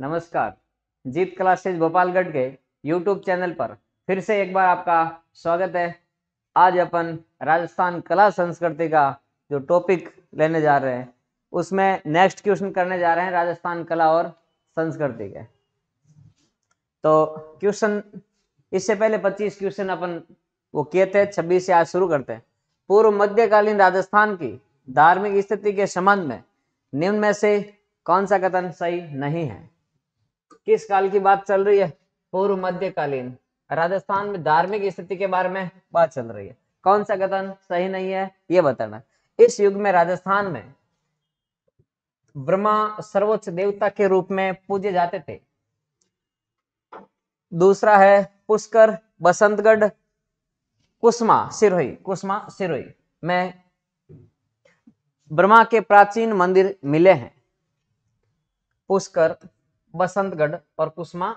नमस्कार जीत क्लासेज भोपालगढ़ के YouTube channel पर फिर से एक बार आपका स्वागत है आज अपन राजस्थान कला संस्कृति का जो टॉपिक लेने जा रहे हैं उसमें नेक्स्ट क्वेश्चन करने जा रहे हैं राजस्थान कला और संस्कृति के तो क्वेश्चन इससे पहले 25 क्वेश्चन अपन वो किए थे 26 से आज शुरू करते हैं पूर्व मध्यकालीन राजस्थान की धार्मिक स्थिति के संबंध में निम्न में से कौन सा कथन सही नहीं है किस काल की बात चल रही है पूर्व मध्यकालीन राजस्थान में धार्मिक स्थिति के बारे में बात चल रही है कौन सा कथन सही नहीं है ये बताना इस युग में राजस्थान में ब्रह्मा सर्वोच्च देवता के रूप में पूजे जाते थे दूसरा है पुष्कर बसंतगढ़ कुसमा सिरोही कुसमा सिरोही में ब्रह्मा के प्राचीन मंदिर मिले हैं पुष्कर बसंतगढ़ और कुसमा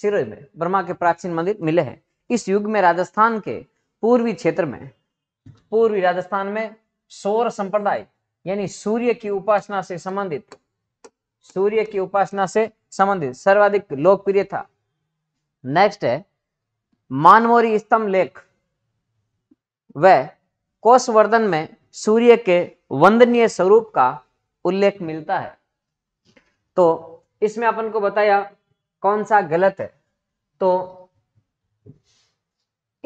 सिरोही में ब्रह्मा के प्राचीन मंदिर मिले हैं इस युग में राजस्थान के पूर्वी क्षेत्र में पूर्वी राजस्थान में सौर संप्रदाय यानी सूर्य की उपासना से संबंधित सूर्य की उपासना से संबंधित सर्वाधिक लोकप्रिय था नेक्स्ट है मानवोरी स्तंभ लेख वह कोशवर्धन में सूर्य के वंदनीय स्वरूप का उल्लेख मिलता है तो इसमें अपन को बताया कौन सा गलत है तो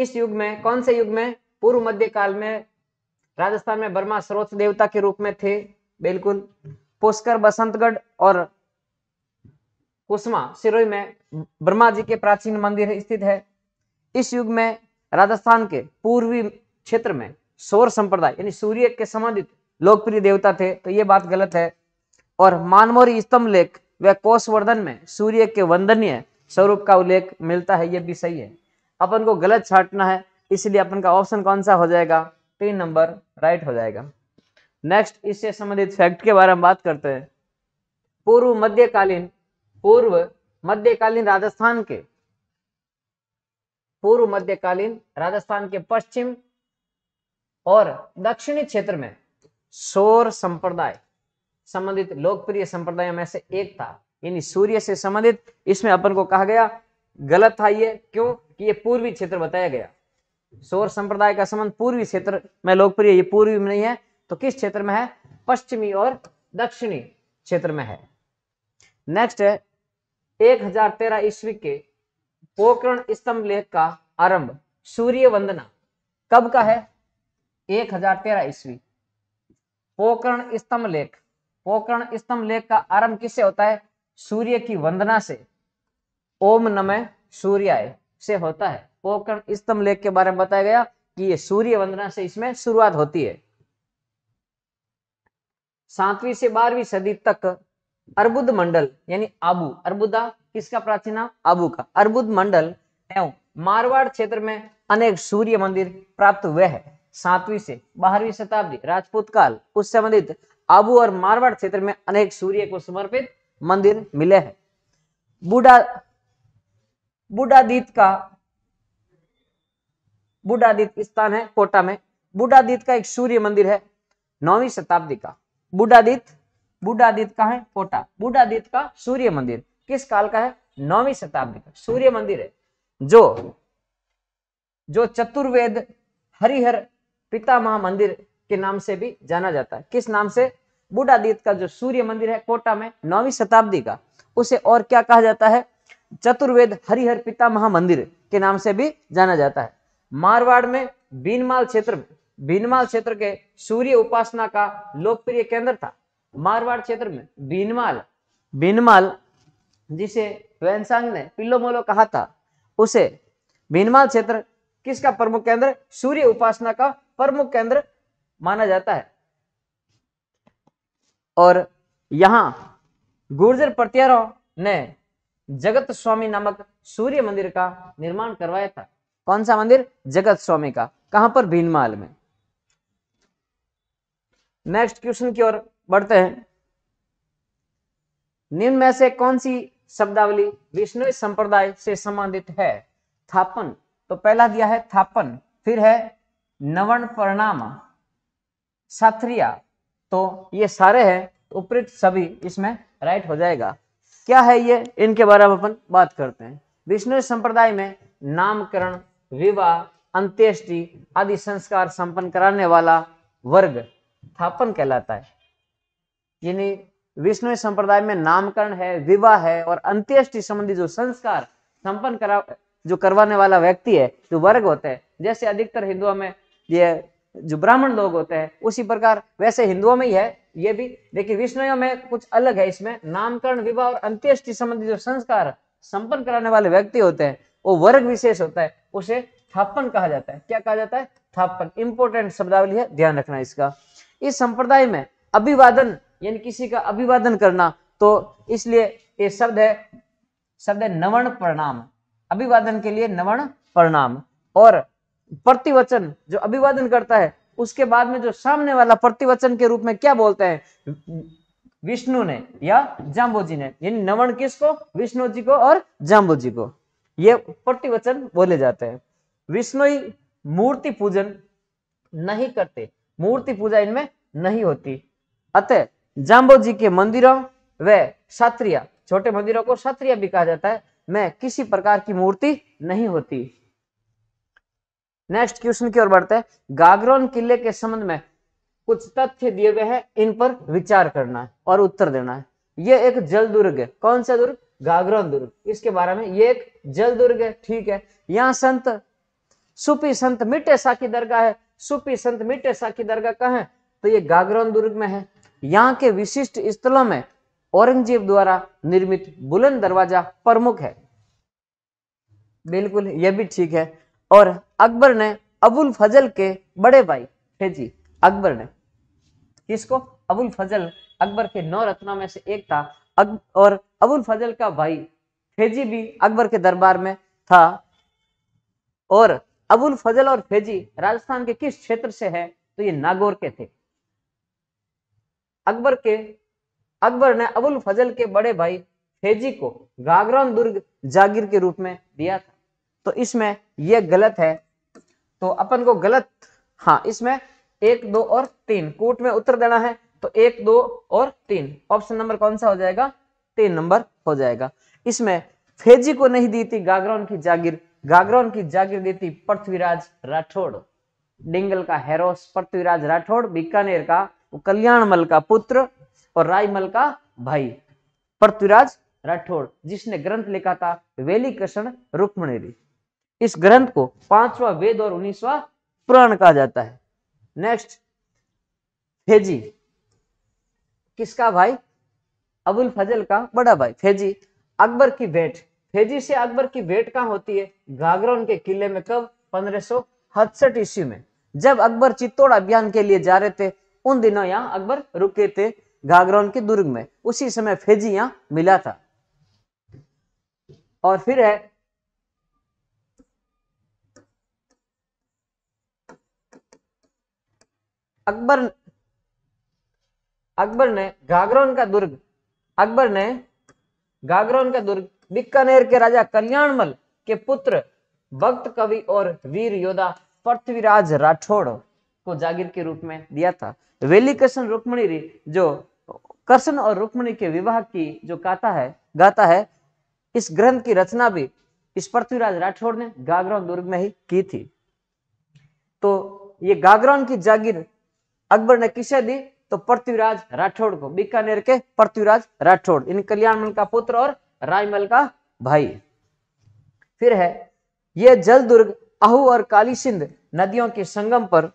इस युग में कौन से युग में पूर्व मध्य काल में राजस्थान में बर्मा स्रोत देवता के रूप में थे बिल्कुल पुष्कर बसंतगढ़ और कुसमा सिरोई में ब्रह्मा जी के प्राचीन मंदिर स्थित है इस युग में राजस्थान के पूर्वी क्षेत्र में सौर संप्रदाय यानी सूर्य के संबंधित लोकप्रिय देवता थे तो ये बात गलत है और मानमोरी स्तंभ लेख वह कोषवर्धन में सूर्य के वंदनीय स्वरूप का उल्लेख मिलता है यह भी सही है अपन को गलत छाटना है इसलिए अपन का ऑप्शन कौन सा हो जाएगा तीन नंबर राइट हो जाएगा नेक्स्ट इससे संबंधित फैक्ट के बारे में बात करते हैं पूर्व मध्यकालीन पूर्व मध्यकालीन राजस्थान के पूर्व मध्यकालीन राजस्थान के पश्चिम और दक्षिणी क्षेत्र में सौर संप्रदाय संबंधित लोकप्रिय संप्रदायों में से एक था यानी सूर्य से संबंधित इसमें अपन को कहा गया गलत था ये क्यों कि ये पूर्वी क्षेत्र बताया गया सौर संप्रदाय का संबंध पूर्वी क्षेत्र में लोकप्रिय ये पूर्वी में नहीं है तो किस क्षेत्र में है पश्चिमी और दक्षिणी क्षेत्र में है नेक्स्ट है तेरह ईस्वी के पोकरण स्तंभ लेख का आरंभ सूर्य वंदना कब का है तेरह ईस्वी पोकरण स्तंभ लेख पोकरण स्तंभ लेख का आरंभ किससे होता है सूर्य की वंदना से ओम नमः सूर्याय से होता है पोकरण स्तंभ लेख के बारे में बताया गया कि ये सूर्य वंदना से इसमें शुरुआत होती है सातवीं से बारहवीं सदी तक अर्बुद मंडल यानी आबू अर्बुदा किसका प्राचीन नाम आबू का अर्बुद मंडल एवं मारवाड़ क्षेत्र में अनेक सूर्य मंदिर प्राप्त हुए हैं सातवीं से बारहवीं शताब्दी राजपूत काल उस संबंधित आबू और मारवाड़ क्षेत्र में अनेक सूर्य को समर्पित मंदिर मिले हैं बुढ़ा बूढ़ादीत का बूढ़ादीत स्थान है कोटा में बूढ़ादीत का एक सूर्य मंदिर है नौवीं शताब्दी का बूढ़ादीत बूढ़ादीत का है कोटा बूढ़ादीत का सूर्य मंदिर किस काल का है नौवीं शताब्दी का सूर्य मंदिर है जो जो चतुर्वेद हरिहर पितामह मंदिर के नाम से भी जाना जाता है किस नाम से बुढ़ादित्य का जो सूर्य मंदिर है कोटा में नौवीं शताब्दी का उसे और क्या कहा जाता है चतुर्वेद हरिहर पितामह मंदिर के नाम से भी जाना जाता है मारवाड़ में बीनमाल क्षेत्र बीनमाल क्षेत्र के सूर्य उपासना का लोकप्रिय केंद्र था मारवाड़ क्षेत्र में बीनमाल बीनमाल जिसे वेनसांग ने पिल्लो मोलो कहा था उसे बीनमाल क्षेत्र किसका प्रमुख केंद्र सूर्य उपासना का प्रमुख केंद्र माना जाता है और यहाँ गुर्जर प्रत्यारोह ने जगत स्वामी नामक सूर्य मंदिर का निर्माण करवाया था कौन सा मंदिर जगत स्वामी का कहां पर भीनमाल में नेक्स्ट क्वेश्चन की ओर बढ़ते हैं निम्न में से कौन सी शब्दावली विष्णु संप्रदाय से संबंधित है थापन तो पहला दिया है थापन फिर है नवन प्रणाम साथरिया तो ये सारे हैं तो उपरित सभी इसमें राइट हो जाएगा क्या है ये इनके बारे में अपन बात करते हैं विष्णु संप्रदाय में नामकरण विवाह अंत्येष्टि आदि संस्कार संपन्न कराने वाला वर्ग थापन कहलाता है यानी विष्णु संप्रदाय में नामकरण है विवाह है और अंत्येष्टि संबंधी जो संस्कार संपन्न करा जो करवाने वाला व्यक्ति है जो वर्ग होते हैं जैसे अधिकतर हिंदुओं में ये जो ब्राह्मण लोग होते हैं उसी प्रकार वैसे हिंदुओं में ही है ये भी देखिए विष्णु में कुछ अलग है इसमें नामकरण विवाह और अंत्येष्टि संबंधी जो संस्कार संपन्न कराने वाले व्यक्ति होते हैं वो वर्ग विशेष होता है उसे थापन कहा जाता है क्या कहा जाता है थापन इंपोर्टेंट शब्दावली है ध्यान रखना इसका इस संप्रदाय में अभिवादन यानी किसी का अभिवादन करना तो इसलिए ये शब्द है शब्द है नवण प्रणाम अभिवादन के लिए नवण प्रणाम और प्रतिवचन जो अभिवादन करता है उसके बाद में जो सामने वाला प्रतिवचन के रूप में क्या बोलते हैं विष्णु ने या जाम्बो जी ने यानी नमन किसको विष्णु जी को और जाम्बो जी को ये प्रतिवचन बोले जाते हैं विष्णु मूर्ति पूजन नहीं करते मूर्ति पूजा इनमें नहीं होती अतः जाम्बो जी के मंदिरों व सात्रिया छोटे मंदिरों को सात्रिया भी कहा जाता है में किसी प्रकार की मूर्ति नहीं होती नेक्स्ट क्वेश्चन की ओर बढ़ते हैं गागरोन किले के संबंध में कुछ तथ्य दिए गए हैं इन पर विचार करना है और उत्तर देना है ये एक जल दुर्ग है कौन सा दुर्ग गागरोन दुर्ग इसके बारे में ये एक जल दुर्ग है ठीक है यहाँ संत सुपी संत मिट्टे साकी दरगाह है सुपी संत मिट्टे साकी दरगाह कहा है तो ये गागरोन दुर्ग में है यहाँ के विशिष्ट स्थलों में औरंगजेब द्वारा निर्मित बुलंद दरवाजा प्रमुख है बिल्कुल यह भी ठीक है और अकबर ने अबुल फजल के बड़े भाई जी अकबर ने किसको अबुल फजल अकबर के नौ रत्नों में से एक था अग, और अबुल फजल का भाई फेजी भी अकबर के दरबार में था और अबुल फजल और फेजी राजस्थान के किस क्षेत्र से है तो ये नागौर के थे अकबर के अकबर ने अबुल फजल के बड़े भाई फेजी को गागरौन दुर्ग जागीर के रूप में दिया था तो इसमें यह गलत है तो अपन को गलत हाँ इसमें एक दो और तीन कूट में उत्तर देना है तो एक दो और तीन ऑप्शन नंबर कौन सा हो जाएगा तीन नंबर हो जाएगा इसमें फेजी को नहीं दी थी गागरौन की जागीर गागरौन की जागीर दी थी पृथ्वीराज राठौड़ डिंगल का हेरोस पृथ्वीराज राठौड़ बीकानेर का कल्याणमल का पुत्र और रायमल का भाई पृथ्वीराज राठौड़ जिसने ग्रंथ लिखा था वेली कृष्ण रुक्मणेरी इस ग्रंथ को पांचवा वेद और उन्नीसवा पुराण कहा जाता है नेक्स्ट फेजी किसका भाई अबुल फजल का बड़ा भाई फेजी अकबर की भेंट फेजी से अकबर की भेंट कहा होती है घाघरा के किले में कब पंद्रह ईस्वी में जब अकबर चित्तौड़ अभियान के लिए जा रहे थे उन दिनों यहाँ अकबर रुके थे घाघरा के दुर्ग में उसी समय फेजी यहाँ मिला था और फिर है अकबर अकबर ने गागरौन का दुर्ग अकबर ने गागरौन का दुर्ग बीकानेर के राजा कल्याणमल के पुत्र भक्त कवि और वीर योद्धा पृथ्वीराज राठौड़ को जागीर के रूप में दिया था वेली कृष्ण रुक्मणी जो कृष्ण और रुक्मणी के विवाह की जो गाता है गाता है इस ग्रंथ की रचना भी इस पृथ्वीराज राठौड़ ने गागरौन दुर्ग में ही की थी तो ये गागरौन की जागीर अकबर ने किसे दी तो पृथ्वीराज राठौड़ को बीकानेर के पृथ्वीराज राठौड़ इन कल्याणमल का पुत्र और रायमल का भाई फिर है यह जल दुर्ग अहू और काली सिंध नदियों के संगम पर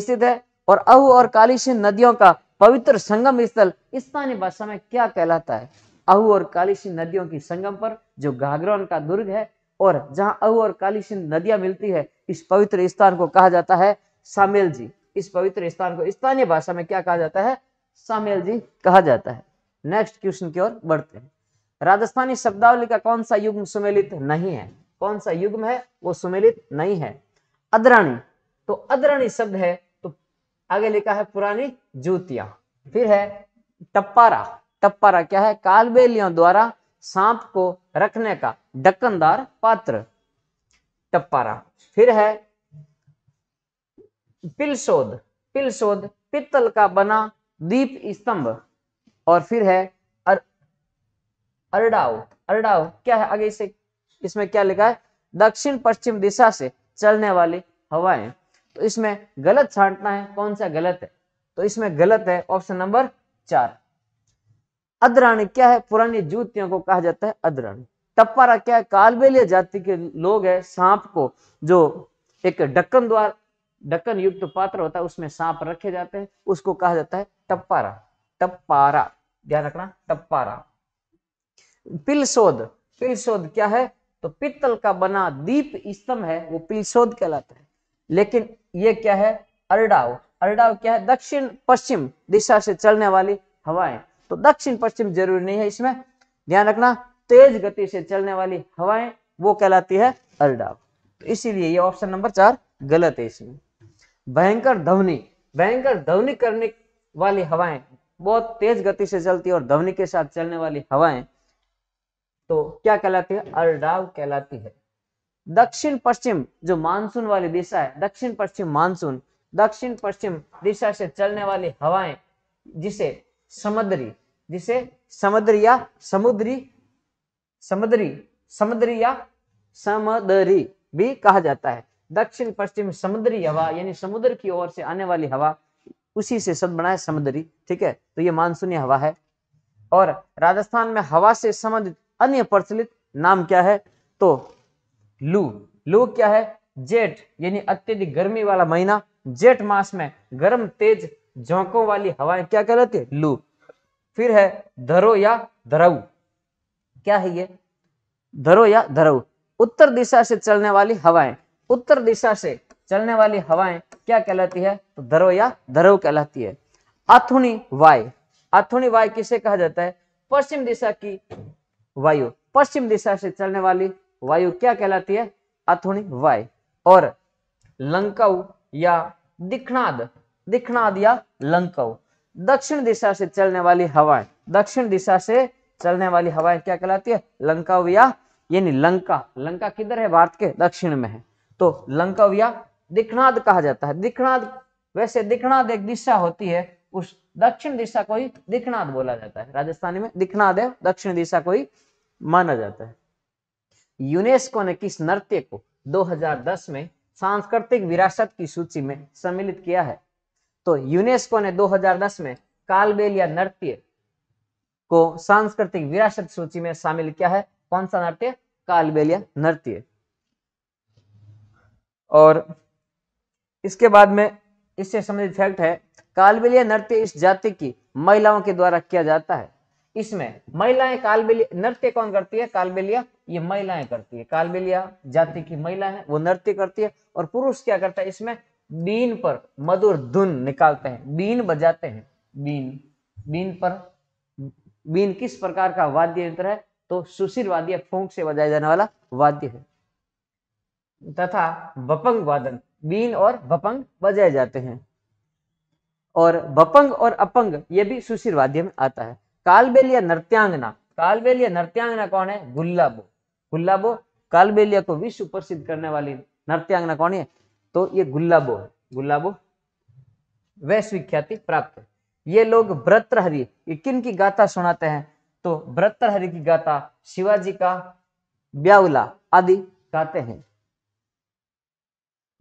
स्थित है और अहू और काली सिंध नदियों का पवित्र संगम स्थल स्थानीय भाषा में क्या कहलाता है अहू और काली सिंध नदियों की संगम पर जो घाघरौन का दुर्ग है और जहां अहू और काली सिंध नदियां मिलती है इस पवित्र स्थान को कहा जाता है सामेल जी इस पवित्र स्थान को स्थानीय भाषा में क्या कहा जाता है सामेल जी कहा जाता है नेक्स्ट क्वेश्चन की ओर बढ़ते हैं राजस्थानी शब्दावली का कौन सा युग्म सुमेलित नहीं है कौन सा युग्म है वो सुमेलित नहीं है अदराणी तो अदराणी शब्द है तो आगे लिखा है पुरानी जूतियां फिर है टप्पारा टप्पारा क्या है कालबेलियों द्वारा सांप को रखने का ढक्कनदार पात्र टप्पारा फिर है पिलशोध पिलशोध पित्तल का बना दीप स्तंभ और फिर है अर, अरडाव अरडाव क्या है आगे इसे इसमें क्या लिखा है दक्षिण पश्चिम दिशा से चलने वाली हवाएं तो इसमें गलत छांटना है कौन सा गलत है तो इसमें गलत है ऑप्शन नंबर चार अद्राणी क्या है पुरानी जूतियों को कहा जाता है अद्राणी टप्पारा क्या है कालबेलिया जाति के लोग है सांप को जो एक ढक्कन द्वार ढक्कन युक्त पात्र होता है उसमें सांप रखे जाते हैं उसको कहा जाता है टप्पारा टप्पारा ध्यान रखना टप्पारा पिलसोद पिलसोद क्या है तो पित्तल का बना दीप स्तंभ है वो पिलसोद कहलाता है लेकिन ये क्या है अरडाव अरडाव क्या है दक्षिण पश्चिम दिशा से चलने वाली हवाएं तो दक्षिण पश्चिम जरूरी नहीं है इसमें ध्यान रखना तेज गति से चलने वाली हवाएं वो कहलाती है अरडाव तो इसीलिए ये ऑप्शन नंबर चार गलत है इसमें भयंकर ध्वनि भयंकर ध्वनि करने वाली हवाएं बहुत तेज गति से चलती है और ध्वनि के साथ चलने वाली हवाएं तो क्या कहलाती है अरडाव कहलाती है दक्षिण पश्चिम जो मानसून वाली दिशा है दक्षिण पश्चिम मानसून दक्षिण पश्चिम दिशा से चलने वाली हवाएं जिसे समुद्री जिसे समुद्री या समुद्री समुद्री समुद्री या समदरी भी कहा जाता है दक्षिण पश्चिम समुद्री हवा यानी समुद्र की ओर से आने वाली हवा उसी से शब्द बनाए समुद्री ठीक है तो ये मानसूनी हवा है और राजस्थान में हवा से संबंधित अन्य प्रचलित नाम क्या है तो लू लू क्या है जेठ यानी अत्यधिक गर्मी वाला महीना जेठ मास में गर्म तेज झोंकों वाली हवाएं क्या कहलाती है लू फिर है धरो या धरऊ क्या है ये धरो या धरऊ उत्तर दिशा से चलने वाली हवाएं उत्तर दिशा से चलने वाली हवाएं क्या कहलाती है तो धरो या धरो कहलाती है अथुनी वाय अथुणी वाय किसे कहा जाता है पश्चिम दिशा की वायु पश्चिम दिशा से चलने वाली वायु क्या कहलाती है अथुनी वाय और लंकाऊ या दिखनाद दिखनाद या लंकाऊ दक्षिण दिशा से चलने वाली हवाएं दक्षिण दिशा से चलने वाली हवाएं क्या कहलाती है लंकाऊ या यानी लंका लंका किधर है भारत के दक्षिण में है तो लंकव्या दिखनाद कहा जाता है दिखनाद वैसे दिखनाद एक दिशा होती है उस दक्षिण दिशा को ही दिखनाद बोला जाता है राजस्थानी में दिखनाद है दक्षिण दिशा को ही माना जाता है यूनेस्को ने किस नृत्य को 2010 में सांस्कृतिक विरासत की सूची में सम्मिलित किया है तो यूनेस्को ने 2010 में कालबेलिया नृत्य को सांस्कृतिक विरासत सूची में शामिल किया है कौन सा नृत्य कालबेलिया नृत्य और इसके बाद में इससे संबंधित फैक्ट है कालबेलिया नृत्य इस जाति की महिलाओं के द्वारा किया जाता है इसमें महिलाएं कालबेलिया नृत्य कौन करती है कालबेलिया ये महिलाएं करती है कालबेलिया जाति की महिला है वो नृत्य करती है और पुरुष क्या करता है इसमें बीन पर मधुर धुन निकालते हैं बीन बजाते हैं बीन बीन पर बीन किस प्रकार का वाद्य यंत्र है तो सुशील वाद्य फूंक से बजाया जाने वाला वाद्य है तथा बपंग वादन बीन और बपंग बजाए जाते हैं और बपंग और अपंग ये भी सुशीर वाद्य में आता है कालबेलिया नृत्यांगना कालबेलिया नृत्यांगना कौन है गुल्लाबो गुल्लाबो कालबेलिया को विश्व प्रसिद्ध करने वाली नृत्यांगना कौन है तो ये गुल्लाबो है गुल्लाबो वैश्विक ख्याति प्राप्त है ये लोग व्रतहरि ये किन की गाथा सुनाते हैं तो व्रतहरि की गाथा शिवाजी का ब्यावला आदि गाते हैं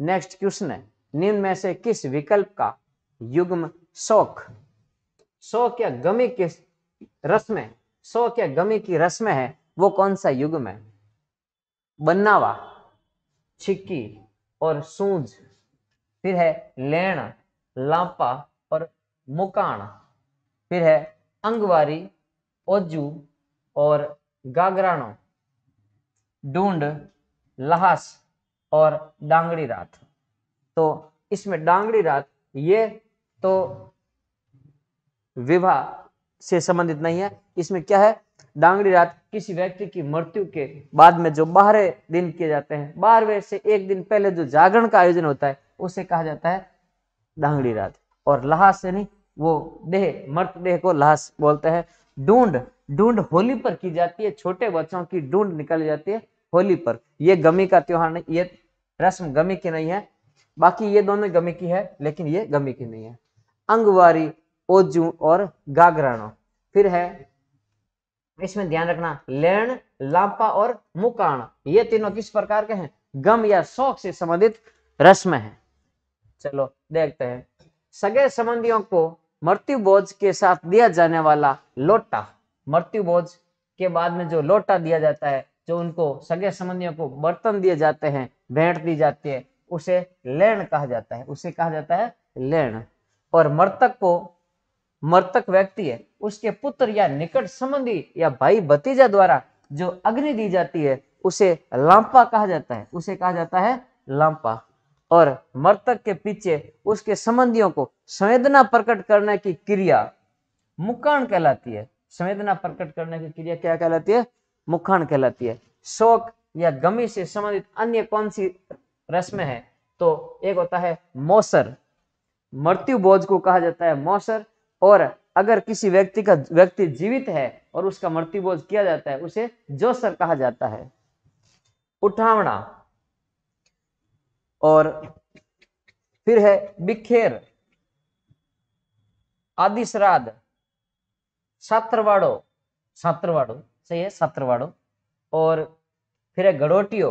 नेक्स्ट क्वेश्चन है निम्न में से किस विकल्प का युग्म शोक शोक या गमी किस रस में शोक या गमी की रस में है वो कौन सा युग्म है बन्नावा छिक्की और सूज फिर है लेण लापा और मुकाण फिर है अंगवारी ओजू और गागराणो ढूंढ लहास और डांगड़ी रात तो इसमें डांगड़ी रात ये तो विवाह से संबंधित नहीं है इसमें क्या है डांगड़ी रात किसी व्यक्ति की मृत्यु के बाद में जो बारह दिन किए जाते हैं बारहवें से एक दिन पहले जो जागरण का आयोजन होता है उसे कहा जाता है डांगड़ी रात और लहास यानी वो देह मृत देह को लहास बोलते हैं ढूंढ ढूंढ होली पर की जाती है छोटे बच्चों की ढूंढ निकाली जाती है होली पर यह गमी का त्योहार नहीं ये रस्म गमी की नहीं है बाकी ये दोनों गमी की है लेकिन ये गमी की नहीं है अंगवारी ओजू और गागरानो फिर है इसमें ध्यान रखना लेन लापा और मुकाण ये तीनों किस प्रकार के हैं गम या शौक से संबंधित रस्म है चलो देखते हैं सगे संबंधियों को मृत्यु बोझ के साथ दिया जाने वाला लोटा मृत्यु बोझ के बाद में जो लोटा दिया जाता है जो उनको सगे संबंधियों को बर्तन दिए जाते हैं भेंट दी जाती है उसे लेन कहा जाता है उसे कहा जाता है लेन और मृतक को मृतक व्यक्ति है उसके पुत्र या निकट संबंधी या भाई भतीजा द्वारा जो अग्नि दी जाती है उसे लांपा कहा जाता है उसे कहा जाता है लांपा और मृतक के पीछे उसके संबंधियों को संवेदना प्रकट करने की क्रिया मुकान कहलाती है संवेदना प्रकट करने की क्रिया क्या कहलाती है मुखान कहलाती है शोक या गमी से संबंधित अन्य कौन सी रस्में हैं तो एक होता है मौसर मृत्यु बोझ को कहा जाता है मौसर और अगर किसी व्यक्ति का व्यक्ति जीवित है और उसका मृत्यु बोझ किया जाता है उसे जोसर कहा जाता है उठावना और फिर है बिखेर आदि श्राद्ध छात्रवाड़ो छात्रवाड़ो सही है सत्रवाड़ो और फिर है गड़ोटियो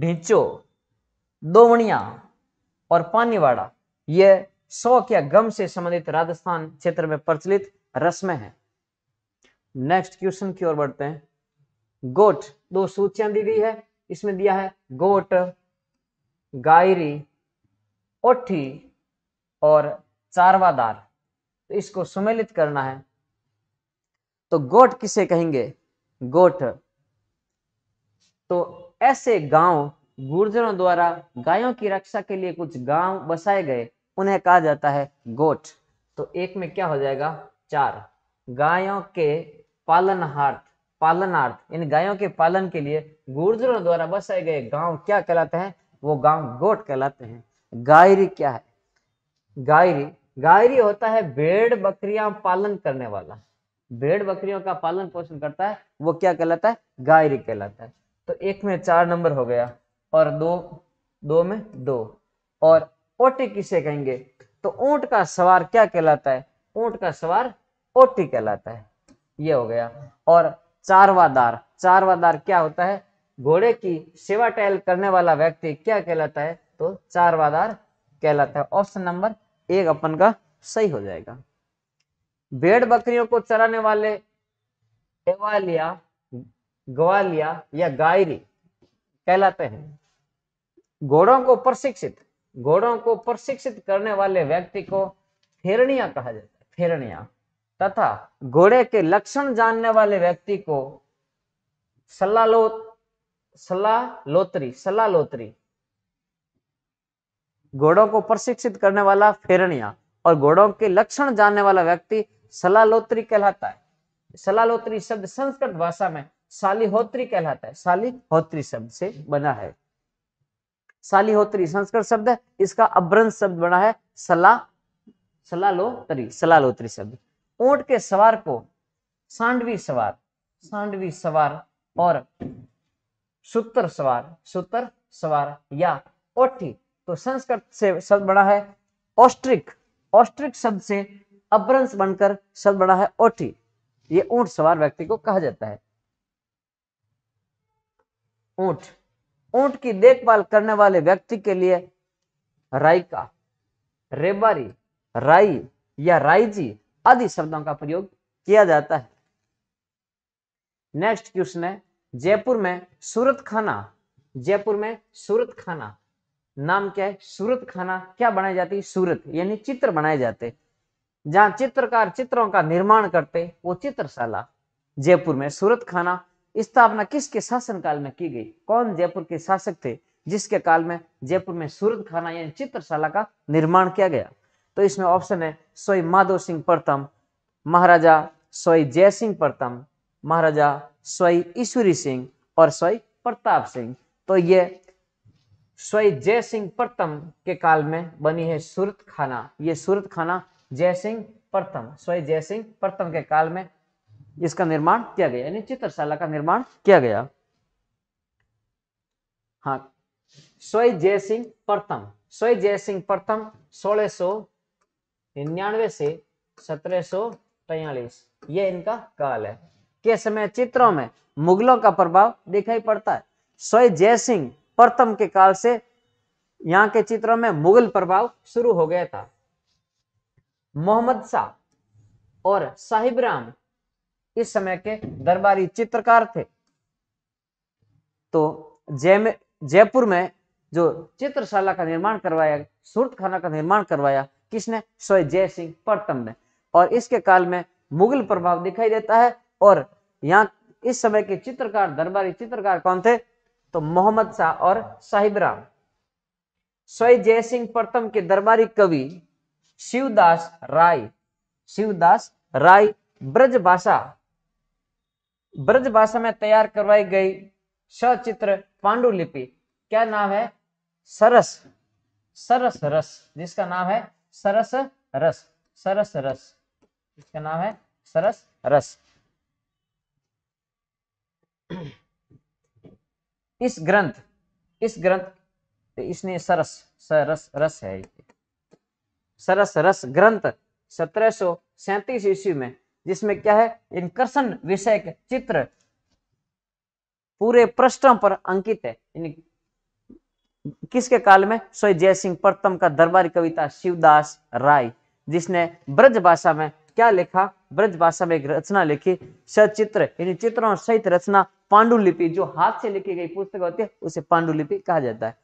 ढींचो दोवणिया और पानीवाड़ा यह सौ क्या गम से संबंधित राजस्थान क्षेत्र में प्रचलित रस्में हैं नेक्स्ट क्वेश्चन की ओर बढ़ते हैं गोट दो सूचियां दी गई है इसमें दिया है गोट गायरी ओठी और चारवादार तो इसको सुमेलित करना है तो गोट किसे कहेंगे गोट तो ऐसे गांव गुर्जरों द्वारा गायों की रक्षा के लिए कुछ गांव बसाए गए उन्हें कहा जाता है गोट तो एक में क्या हो जाएगा चार गायों के पालनहार्थ पालनार्थ इन गायों के पालन के लिए गुर्जरों द्वारा बसाए गए गांव क्या कहलाते हैं वो गांव गोट कहलाते हैं गायरी क्या है गायरी गायरी होता है भेड़ बकरियां पालन करने वाला भेड़ बकरियों का पालन पोषण करता है वो क्या कहलाता है गायरी कहलाता है तो एक में चार नंबर हो गया और दो दो में दो और ओटी किसे कहेंगे तो ऊंट का सवार क्या कहलाता है ऊंट का सवार ओटी कहलाता है ये हो गया और चारवादार चारवादार क्या होता है घोड़े की सेवा टहल करने वाला व्यक्ति क्या कहलाता है तो चारवादार कहलाता है ऑप्शन नंबर एक अपन का सही हो जाएगा भेड़ बकरियों को चराने वाले गवालिया ग्वालिया या गायरी कहलाते हैं घोड़ों को प्रशिक्षित घोड़ों को प्रशिक्षित करने वाले व्यक्ति को फेरणिया कहा जाता है फेरणिया तथा घोड़े के लक्षण जानने वाले व्यक्ति को सलालोत सलालोत्री सलालोत्री घोड़ों को प्रशिक्षित करने वाला फेरणिया और घोड़ों के लक्षण जानने वाला व्यक्ति सलालोत्री कहलाता है सलालोत्री शब्द संस्कृत भाषा में सालिहोत्री कहलाता है सालिहोत्री शब्द से बना है सालिहोत्री संस्कृत शब्द है इसका अभ्रंश शब्द बना है सला सलालोत्री सलालोत्री शब्द ऊंट के सवार को सांडवी सवार सांडवी सवार और सूत्र सवार सूत्र सवार या ओठी तो संस्कृत से शब्द बना है ऑस्ट्रिक ऑस्ट्रिक शब्द से अब्रंश बनकर शब्द बना है ओठी ये ऊंट सवार व्यक्ति को कहा जाता है ऊंट ऊंट की देखभाल करने वाले व्यक्ति के लिए राइका रेबारी राई या रायजी आदि शब्दों का प्रयोग किया जाता है नेक्स्ट क्वेश्चन है जयपुर में सूरत खाना जयपुर में सूरत खाना नाम क्या है सूरत खाना क्या बनाई जाती है सूरत यानी चित्र बनाए जाते हैं जहां चित्रकार चित्रों का निर्माण करते वो चित्रशाला जयपुर में सूरत खाना स्थापना किसके शासन काल में की गई कौन जयपुर के शासक थे जिसके काल में जयपुर में सूरत खाना यानी चित्रशाला का निर्माण किया गया तो इसमें ऑप्शन है सोई माधो सिंह प्रथम महाराजा सोई जय सिंह प्रथम महाराजा सोई ईश्वरी सिंह और सोई प्रताप सिंह तो ये सोई जय सिंह प्रथम के काल में बनी है सूरत खाना ये सूरत खाना जयसिंह प्रथम स्वयं जयसिंह प्रथम के काल में इसका निर्माण किया गया यानी चित्रशाला का निर्माण किया गया हाँ जय जयसिंह प्रथम जय जयसिंह प्रथम सोलह सो निन्यानवे से सत्रह सो तयालीस ये इनका काल है के समय चित्रों में मुगलों का प्रभाव दिखाई पड़ता है जय जयसिंह प्रथम के काल से यहाँ के चित्रों में मुगल प्रभाव शुरू हो गया था मोहम्मद शाह और साहिब राम इस समय के दरबारी चित्रकार थे तो जयपुर में जो चित्रशाला का निर्माण करवाया खाना का निर्माण करवाया किसने सोय जय सिंह प्रथम ने और इसके काल में मुगल प्रभाव दिखाई देता है और यहाँ इस समय के चित्रकार दरबारी चित्रकार कौन थे तो मोहम्मद शाह और साहिब राम सोय जय सिंह प्रथम के दरबारी कवि शिवदास राय शिवदास राय ब्रज भाषा ब्रज भाषा में तैयार करवाई गई सचित्र पांडुलिपि क्या नाम है सरस सरस रस जिसका नाम है सरस रस सरस रस जिसका नाम है सरस रस इस ग्रंथ इस ग्रंथ इसने सरस सरस रस है सरस रस ग्रंथ सत्रह सौ सैतीस ईस्वी में जिसमें क्या है इनकर्षण विषय चित्र पूरे प्रश्नों पर अंकित है किसके काल में सोई जय सिंह प्रथम का दरबारी कविता शिवदास राय जिसने ब्रज भाषा में क्या लिखा ब्रज भाषा में एक रचना लिखी सचित्र इन चित्रों सहित रचना पांडुलिपि जो हाथ से लिखी गई पुस्तक होती है उसे पांडुलिपि कहा जाता है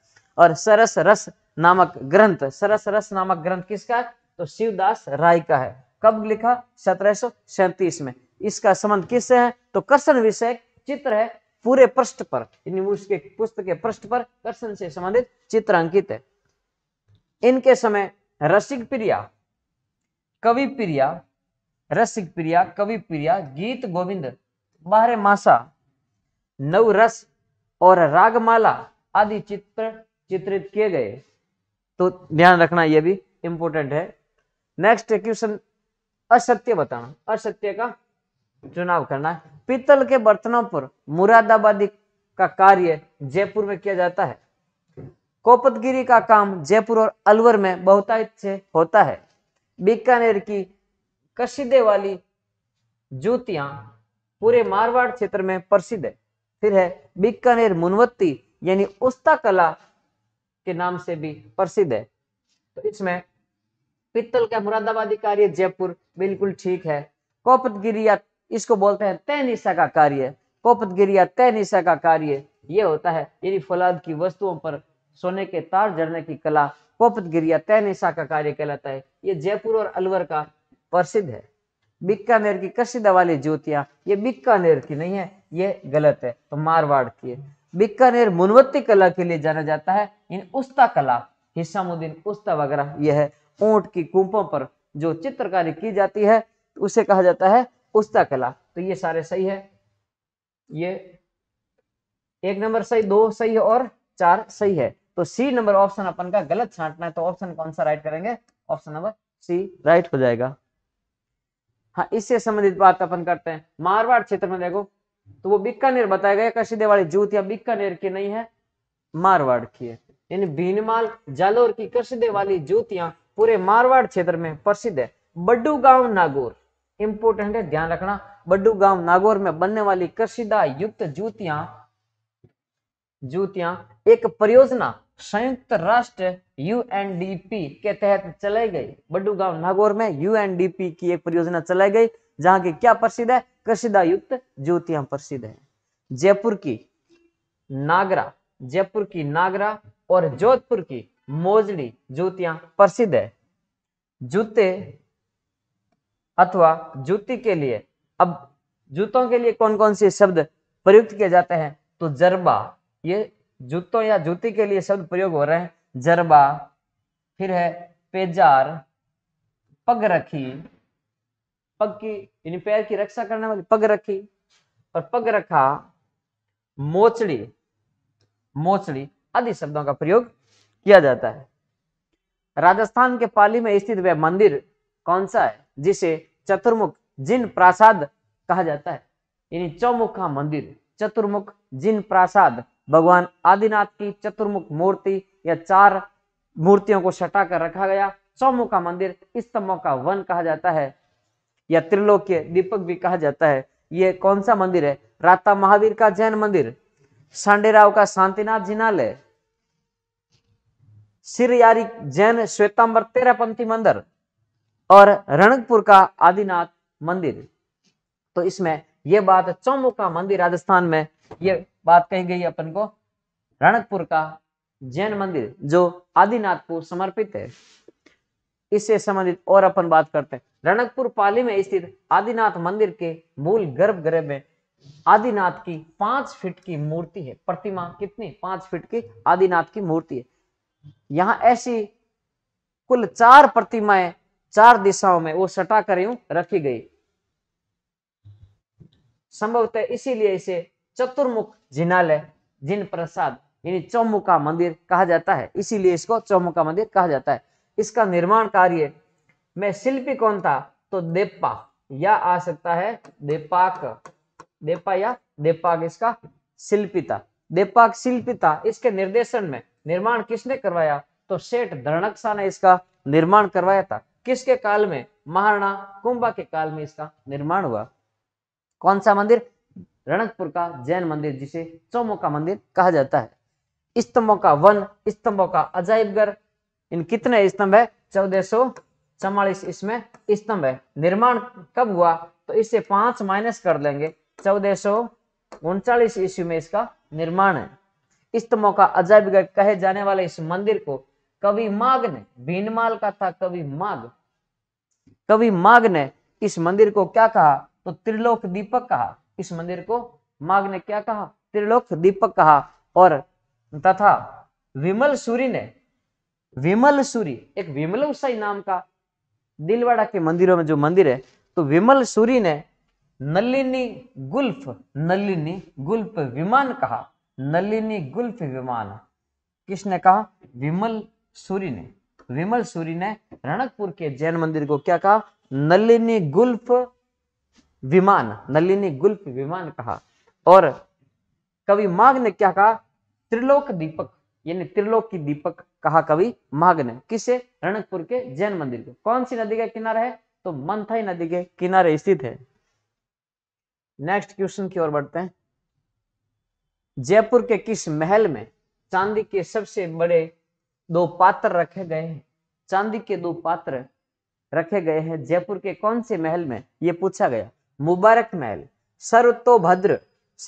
और सरस रस नामक ग्रंथ सरस रस नामक ग्रंथ किसका है तो शिवदास राय का है कब लिखा सत्रह में इसका संबंध किससे है तो कर्षण विषय चित्र है पूरे पृष्ठ पर उसके पुस्तक के पृष्ठ पर कर्षण से संबंधित चित्र अंकित है इनके समय रसिक प्रिया कवि प्रिया रसिक प्रिया कवि प्रिया गीत गोविंद बारे मासा नवरस और रागमाला आदि चित्र चित्रित किए गए तो ध्यान रखना यह भी इंपॉर्टेंट है नेक्स्ट क्वेश्चन असत्य बताना असत्य का चुनाव करना पीतल के बर्तनों पर मुरादाबादी का कार्य जयपुर में किया जाता है कोपतगिरी का काम जयपुर और अलवर में बहुतायत से होता है बीकानेर की कशीदे वाली जूतियां पूरे मारवाड़ क्षेत्र में प्रसिद्ध है फिर है बीकानेर मुनवत्ती यानी उस्ता कला के नाम से भी प्रसिद्ध है तो इसमें पित्तल का मुरादाबादी कार्य जयपुर बिल्कुल ठीक है कौपतगिरी या इसको बोलते हैं तैनिशा का कार्य कौपतगिरी या तैनिशा का कार्य यह होता है यानी फौलाद की वस्तुओं पर सोने के तार जड़ने की कला कौपतगिरी या तैनिशा का कार्य कहलाता है ये जयपुर और अलवर का प्रसिद्ध है बीकानेर की कशिदा वाली ज्योतियां ये बीकानेर की नहीं है ये गलत है तो मारवाड़ की है बीकानेर मुनवत्ती कला के लिए जाना जाता है इन उस्ता कला हिस्सामुद्दीन उस्ता वगैरह यह ऊंट की कुंपों पर जो चित्रकारी की जाती है उसे कहा जाता है उस्ता कला तो ये सारे सही है ये एक नंबर सही दो सही है और चार सही है तो सी नंबर ऑप्शन अपन का गलत छांटना है तो ऑप्शन कौन सा राइट करेंगे ऑप्शन नंबर सी राइट हो जाएगा हाँ इससे संबंधित बात अपन करते हैं मारवाड़ क्षेत्र में देखो तो वो बीकानेर बताया गया कशीदे वाली जूतियां बीकानेर की नहीं है मारवाड़ की है यानी भीनमाल जालोर की कशीदे वाली जूतियां पूरे मारवाड़ क्षेत्र में प्रसिद्ध है बड्डू गांव नागौर इंपोर्टेंट है ध्यान रखना बड्डू गांव नागौर में बनने वाली कशीदा युक्त जूतियां जूतियां एक परियोजना संयुक्त राष्ट्र यूएनडीपी के तहत चलाई गई बड्डू गांव नागौर में यूएनडीपी की एक परियोजना चलाई गई जहां की क्या प्रसिद्ध है कृषिदायुक्त ज्योतियां प्रसिद्ध है जयपुर की नागरा जयपुर की नागरा और जोधपुर की मोजड़ी ज्योतियां प्रसिद्ध है जूते अथवा जूती के लिए अब जूतों के लिए कौन कौन से शब्द प्रयुक्त किए जाते हैं तो जरबा ये जूतों या जूती के लिए शब्द प्रयोग हो रहे हैं जरबा फिर है पेजार पगरखी पग की इन पैर की रक्षा करने वाली पग रखी और पग रखा मोचड़ी मोचड़ी आदि शब्दों का प्रयोग किया जाता है राजस्थान के पाली में स्थित वह मंदिर कौन सा है जिसे चतुर्मुख जिन प्रासाद कहा जाता है यानी का मंदिर चतुर्मुख जिन प्रासाद भगवान आदिनाथ की चतुर्मुख मूर्ति या चार मूर्तियों को सटा कर रखा गया चौमुखा मंदिर इस तमों का वन कहा जाता है या त्रिलोक्य दीपक भी कहा जाता है ये कौन सा मंदिर है राता महावीर का जैन मंदिर सांडेराव का शांतिनाथ जिनालय सिरयारी जैन श्वेतांबर तेरापंथी मंदिर और रणकपुर का आदिनाथ मंदिर तो इसमें यह बात चौमुखा मंदिर राजस्थान में ये बात कही गई अपन को रणकपुर का जैन मंदिर जो आदिनाथ को समर्पित है इससे संबंधित और अपन बात करते हैं रणकपुर पाली में स्थित आदिनाथ मंदिर के मूल गर्भगृह में आदिनाथ की पांच फीट की मूर्ति है प्रतिमा कितनी पांच फीट की आदिनाथ की मूर्ति है यहाँ ऐसी कुल चार प्रतिमाएं चार दिशाओं में वो सटा कर रखी गई संभवतः इसीलिए इसे चतुर्मुख जिनालय जिन प्रसाद यानी चौमुखा मंदिर कहा जाता है इसीलिए इसको चौमुखा मंदिर कहा जाता है इसका निर्माण कार्य में शिल्पी कौन था तो देपा या आ सकता है देपाक देपा या देपाक इसका शिल्पी था देपाक शिल्पी था इसके निर्देशन में निर्माण किसने करवाया तो सेठ धरणकसा ने इसका निर्माण करवाया था किसके काल में महाराणा कुंभा के काल में इसका निर्माण हुआ कौन सा मंदिर रणकपुर का जैन मंदिर जिसे चौमो का मंदिर कहा जाता है स्तंभों का वन स्तंभों का अजायबगढ़ इन कितने स्तंभ है चौदह सो चौवालीस इसमें स्तंभ है निर्माण कब हुआ तो इसे पांच माइनस कर लेंगे चौदह सो उनचालीस ईस्वी में इसका निर्माण है स्तंभों का अजैब कहे जाने वाले इस मंदिर को कवि माघ ने भीनमाल का था कवि माघ कवि माघ ने इस मंदिर को क्या कहा तो त्रिलोक दीपक कहा इस मंदिर को माघ ने क्या कहा त्रिलोक दीपक कहा और तथा विमल सूरी ने विमल सूरी एक विमल उसाई नाम का दिलवाड़ा के मंदिरों में जो मंदिर है तो विमल सूरी ने नलिनी गुल्फ नलिनी गुल्फ विमान कहा नलिनी गुल्फ विमान किसने कहा विमल सूरी ने विमल सूरी ने रणकपुर के जैन मंदिर को क्या कहा नलिनी गुल्फ विमान नलिनी गुल्फ विमान कहा और कवि माघ ने क्या कहा त्रिलोक दीपक यानी त्रिलोक की दीपक कहा कवि माघ ने किसे रणकपुर के जैन मंदिर को कौन सी नदी का किनारा है तो मंथाई नदी के किनारे स्थित है नेक्स्ट क्वेश्चन की ओर बढ़ते हैं जयपुर के किस महल में चांदी के सबसे बड़े दो पात्र रखे गए हैं चांदी के दो पात्र रखे गए हैं जयपुर के कौन से महल में ये पूछा गया मुबारक महल सर्वतोभद्र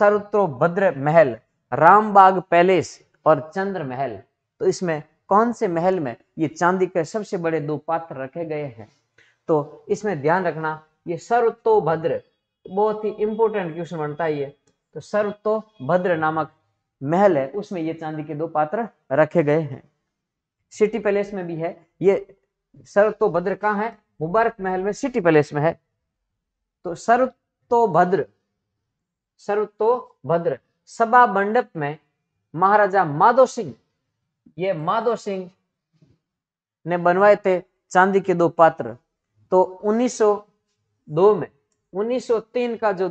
सर्वतोभद्र महल रामबाग पैलेस और चंद्र महल तो इसमें कौन से महल में ये चांदी के सबसे बड़े दो पात्र रखे गए हैं तो इसमें ध्यान रखना ये भद्र बहुत ही इंपॉर्टेंट क्वेश्चन बनता है ये तो भद्र नामक महल है उसमें ये चांदी के दो पात्र रखे गए हैं सिटी पैलेस में भी है ये भद्र कहाँ है मुबारक महल में सिटी पैलेस में है तो सर्वतोभद्र भद्र सभा मंडप में महाराजा माधो सिंह ये माधो सिंह ने बनवाए थे चांदी के दो पात्र तो 1902 में 1903 का जो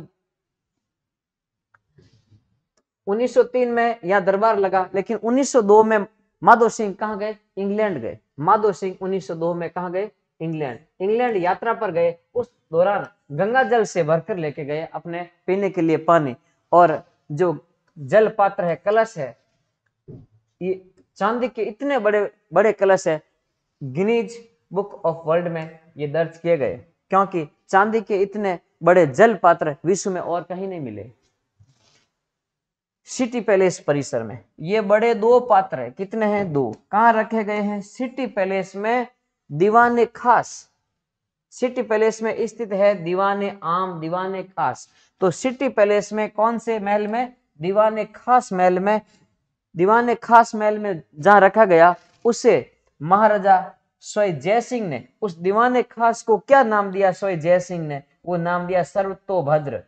1903 में यहां दरबार लगा लेकिन 1902 में माधो सिंह कहाँ गए इंग्लैंड गए माधो सिंह 1902 में कहा गए इंग्लैंड इंग्लैंड यात्रा पर गए उस दौरान गंगा जल से भरकर लेके गए अपने पीने के लिए पानी और जो जल पात्र है कलश है ये चांदी के इतने बड़े बड़े कलश है गिनीज बुक ऑफ वर्ल्ड में ये दर्ज किए गए क्योंकि चांदी के इतने बड़े जल पात्र विश्व में और कहीं नहीं मिले सिटी पैलेस परिसर में ये बड़े दो पात्र है कितने हैं दो कहा रखे गए हैं सिटी पैलेस में दीवान खास सिटी पैलेस में स्थित है दीवान आम दीवान खास तो सिटी पैलेस में कौन से महल में दीवान खास महल में दीवान खास महल में जहां रखा गया उसे महाराजा सोए जय सिंह ने उस दीवान खास को क्या नाम दिया सोए जय सिंह ने वो नाम दिया सर्वतो भद्र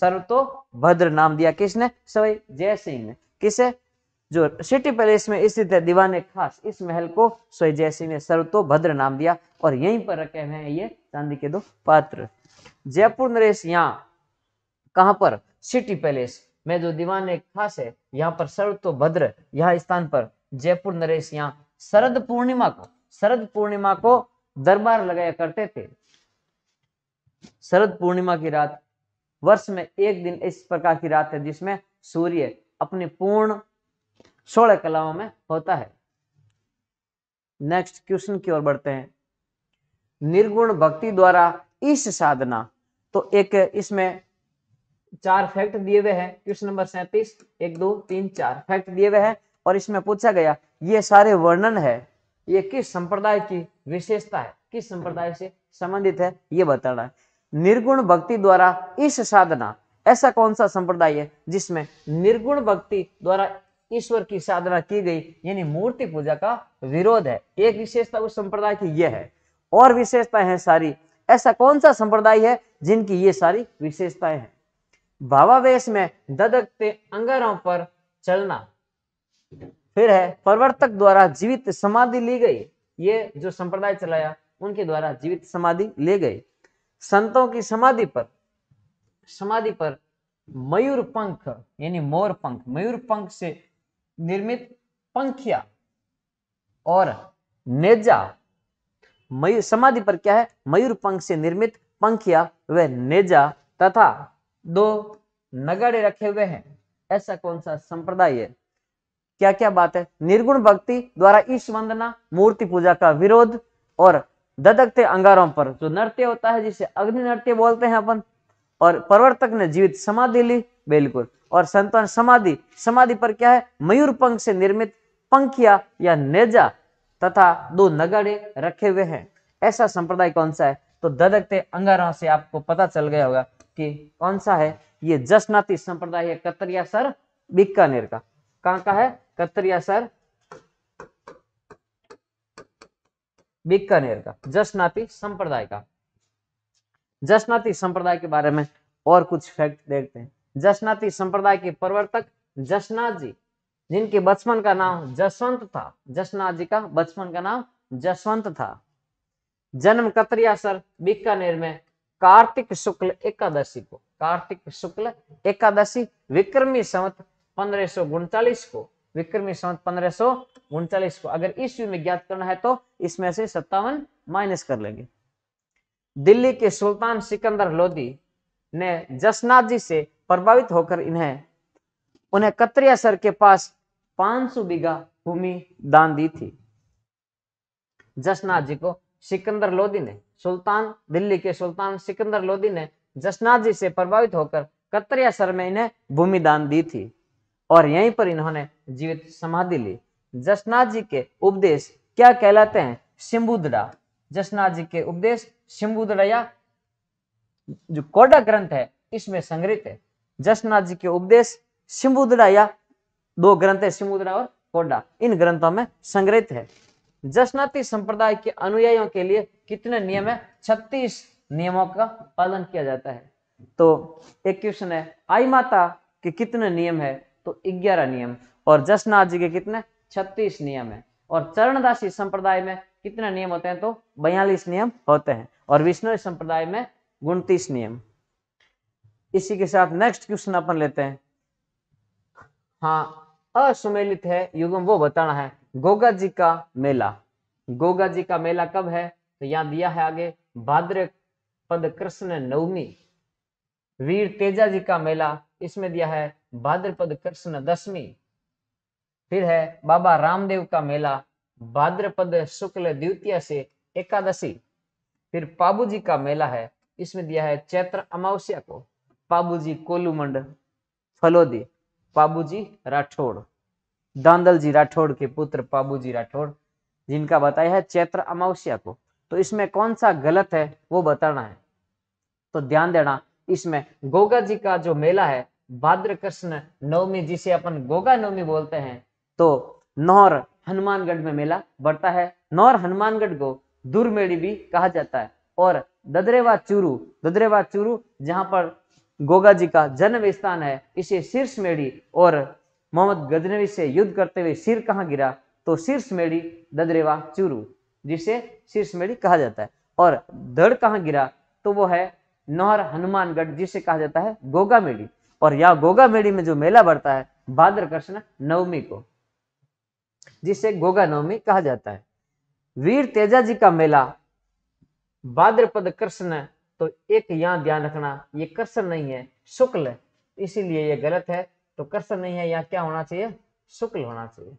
सर्वतो भद्र नाम दिया किसने सोए जय सिंह ने किसे जो सिटी पैलेस में स्थित है दीवान खास इस महल को सोए जय सिंह ने सर्वतो भद्र नाम दिया और यहीं पर रखे हुए हैं ये चांदी के दो पात्र जयपुर नरेश यहाँ कहां पर सिटी पैलेस में जो दीवान खास है यहाँ पर शरद तो भद्र यहाँ स्थान पर जयपुर नरेश यहाँ शरद पूर्णिमा को शरद पूर्णिमा को दरबार लगाया करते थे शरद पूर्णिमा की रात वर्ष में एक दिन इस प्रकार की रात है जिसमें सूर्य अपने पूर्ण सोलह कलाओं में होता है नेक्स्ट क्वेश्चन की ओर बढ़ते हैं निर्गुण भक्ति द्वारा इस साधना तो एक इसमें चार फैक्ट दिए हुए हैं क्वेश्चन नंबर सैंतीस एक दो तीन चार फैक्ट दिए हुए हैं और इसमें पूछा गया ये सारे वर्णन है ये किस संप्रदाय की विशेषता है किस संप्रदाय से संबंधित है ये बताना है निर्गुण भक्ति द्वारा इस साधना ऐसा कौन सा संप्रदाय है जिसमें निर्गुण भक्ति द्वारा ईश्वर की साधना की गई यानी मूर्ति पूजा का विरोध है एक विशेषता उस संप्रदाय की यह है और विशेषताएं हैं सारी ऐसा कौन सा संप्रदाय है जिनकी ये सारी विशेषताएं हैं भावावेश में ददकते अंगारों पर चलना फिर है प्रवर्तक द्वारा जीवित समाधि ली गई ये जो संप्रदाय चलाया उनके द्वारा जीवित समाधि ले गई संतों की समाधि पर समाधि पर मयूर पंख यानी मोर पंख मयूर पंख से निर्मित पंखिया और नेजा मयूर समाधि पर क्या है मयूर पंख से निर्मित पंखिया व नेजा तथा दो नगड़े रखे हुए हैं ऐसा कौन सा संप्रदाय है क्या क्या बात है निर्गुण भक्ति द्वारा ईश वंदना मूर्ति पूजा का विरोध और ददकते अंगारों पर जो नृत्य होता है जिसे अग्नि नृत्य बोलते हैं अपन और प्रवर्तक ने जीवित समाधि ली बिल्कुल और संतान समाधि समाधि पर क्या है मयूर पंख से निर्मित पंखिया या नेजा तथा दो नगाड़े रखे हुए हैं ऐसा संप्रदाय कौन सा है तो ददकते अंगारों से आपको पता चल गया होगा कि कौन सा है ये जसनाती संप्रदाय है कतरिया सर बीकानेर का कहा का है कतरिया सर बीकानेर का जसनाती संप्रदाय का जसनाती संप्रदाय के बारे में और कुछ फैक्ट देखते हैं जसनाती संप्रदाय के प्रवर्तक जसनाथ जी जिनके बचपन का नाम जसवंत था जसनाथ जी का बचपन का नाम जसवंत था जन्म कतरिया सर बीकानेर में कार्तिक शुक्ल एकादशी को कार्तिक शुक्ल एकादशी विक्रमी संवत पंद्रह को विक्रमी संवत पंद्रह को अगर ईस्वी में ज्ञात करना है तो इसमें से सत्तावन माइनस कर लेंगे दिल्ली के सुल्तान सिकंदर लोधी ने जसनाथ जी से प्रभावित होकर इन्हें उन्हें कतरिया सर के पास 500 बीघा भूमि दान दी थी जसनाथ जी को सिकंदर लोदी ने सुल्तान दिल्ली के सुल्तान सिकंदर लोदी ने जसनाथ जी से प्रभावित होकर कतरिया सर में इन्हें भूमि दान दी थी और यहीं पर इन्होंने जीवित समाधि ली जसनाथ जी के उपदेश क्या कहलाते हैं सिंबुदड़ा जसनाथ जी के उपदेश सिंबुदड़ा या जो कोडा ग्रंथ है इसमें संग्रहित है जसनाथ जी के उपदेश सिंबुदड़ा या दो ग्रंथ है सिंबुदड़ा और कोडा इन ग्रंथों में संग्रहित है जशनाती संप्रदाय के अनुयायियों के लिए कितने नियम है छत्तीस नियमों का पालन किया जाता है तो एक क्वेश्चन है आई माता के कितने नियम है तो ग्यारह नियम और जसनाथ जी के कितने छत्तीस नियम है और चरणदासी संप्रदाय में कितने नियम होते हैं तो बयालीस नियम होते हैं और विष्णु संप्रदाय में उनतीस नियम इसी के साथ नेक्स्ट क्वेश्चन अपन लेते हैं हाँ असुमेलित है युगम वो बताना है गोगा जी का मेला गोगा जी का मेला कब है तो यहां दिया है आगे भाद्र पद कृष्ण नवमी वीर तेजा जी का मेला इसमें दिया है भाद्रपद कृष्ण दशमी फिर है बाबा रामदेव का मेला भाद्रपद शुक्ल द्वितीय से एकादशी फिर पाबू जी का मेला है इसमें दिया है चैत्र अमावस्या को पाबू जी कोलुमंड फलोदी पाबू जी राठौड़ दांदल जी राठौड़ के पुत्र पाबू जी राठौड़ जिनका बताया है चैत्र अमावस्या को तो इसमें कौन सा गलत है वो बताना है तो ध्यान देना इसमें गोगा जी का जो मेला है भाद्र कृष्ण नवमी जिसे अपन गोगा नवमी बोलते हैं तो नौर हनुमानगढ़ में मेला बढ़ता है नौर हनुमानगढ़ को दुर्मेड़ी भी कहा जाता है और ददरेवा चूरू ददरेवा चूरू जहां पर गोगा जी का जन्म स्थान है इसे शीर्ष मेड़ी और मोहम्मद गजनवी से युद्ध करते हुए सिर कहाँ गिरा तो शीर्ष मेड़ी ददरेवा चूरू जिसे शीर्ष मेड़ी कहा जाता है और धड़ कहाँ गिरा तो वो है नोहर हनुमानगढ़ जिसे कहा जाता है गोगा मेड़ी और यहाँ गोगा मेड़ी में जो मेला बढ़ता है भाद्र कृष्ण नवमी को जिसे गोगा नवमी कहा जाता है वीर तेजा जी का मेला भाद्रपद कृष्ण तो एक यहां ध्यान रखना ये कृष्ण नहीं है शुक्ल इसीलिए ये गलत है तो कर्सर नहीं है यहाँ क्या होना चाहिए शुक्ल होना चाहिए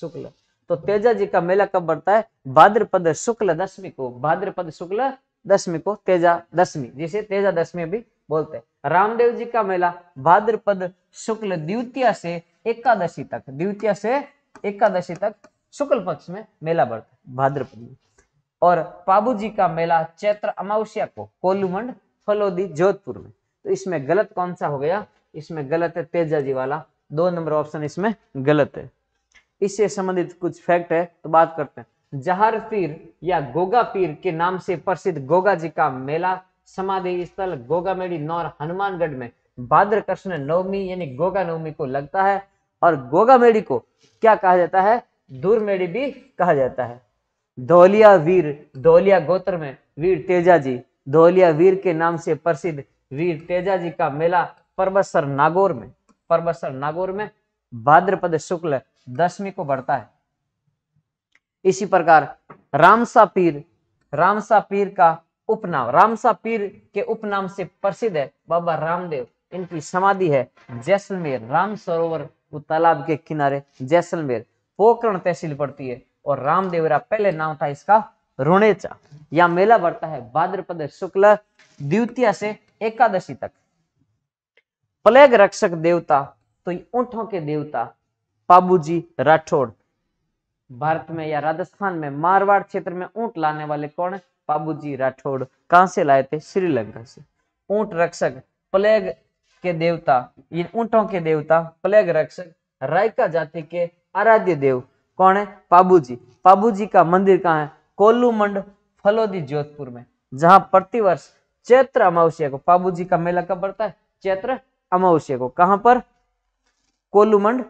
शुक्ल तो तेजा जी का मेला कब बढ़ता है भाद्रपद शुक्ल दशमी को भाद्रपद शुक्ल दशमी को तेजा दशमी जिसे तेजा दशमी भी बोलते हैं रामदेव जी का मेला भाद्रपद शुक्ल द्वितीय से एकादशी तक द्वितीय से एकादशी तक शुक्ल पक्ष में मेला बढ़ता है भाद्रपद और पाबू जी का मेला चैत्र अमावस्या को कोलुमंड फलोदी जोधपुर में तो इसमें गलत कौन सा हो गया इसमें गलत है तेजा जी वाला दो नंबर ऑप्शन इसमें गलत है इससे संबंधित कुछ फैक्ट है तो बात करते हैं जहर पीर या गोगा पीर के नाम से प्रसिद्ध गोगा जी का मेला समाधि स्थल गोगा मेडी नौर हनुमानगढ़ में भाद्र कृष्ण नवमी यानी गोगा नवमी को लगता है और गोगा मेड़ी को क्या कहा जाता है दूर मेड़ी भी कहा जाता है धोलिया वीर धोलिया गोत्र में वीर तेजा जी धोलिया वीर के नाम से प्रसिद्ध वीर तेजा जी का मेला परबसर नागौर में परबसर नागौर में भाद्रपद शुक्ल दशमी को बढ़ता है इसी प्रकार रामसा पीर रामसा पीर का उपनाम रामसा पीर के उपनाम से प्रसिद्ध है बाबा रामदेव इनकी समाधि है जैसलमेर राम सरोवर तालाब के किनारे जैसलमेर पोकरण तहसील पड़ती है और रामदेवरा पहले नाम था इसका रुणेचा या मेला बढ़ता है भाद्रपद शुक्ल द्वितीय से एकादशी तक प्लेग रक्षक देवता तो ऊंटों के देवता बाबूजी राठौड़ भारत में या राजस्थान में मारवाड़ क्षेत्र में ऊंट लाने वाले कौन है बाबूजी राठौड़ कहां से लाए थे श्रीलंका से ऊंट रक्षक प्लेग के देवता ये ऊंटों के देवता प्लेग रक्षक रायका जाति के आराध्य देव कौन है पाबूजी जी का मंदिर कहाँ है कोल्लूमंड फलोदी जोधपुर में जहां प्रतिवर्ष चैत्र अमावस्या को जी का मेला कब बढ़ता है चैत्र अमावस्या को कहां पर कोलुमंड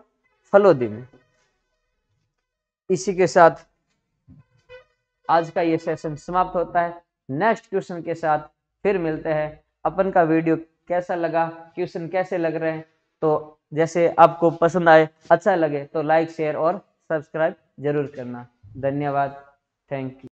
फलोदी में इसी के साथ आज का ये सेशन समाप्त होता है नेक्स्ट क्वेश्चन के साथ फिर मिलते हैं अपन का वीडियो कैसा लगा क्वेश्चन कैसे लग रहे हैं तो जैसे आपको पसंद आए अच्छा लगे तो लाइक शेयर और सब्सक्राइब जरूर करना धन्यवाद थैंक यू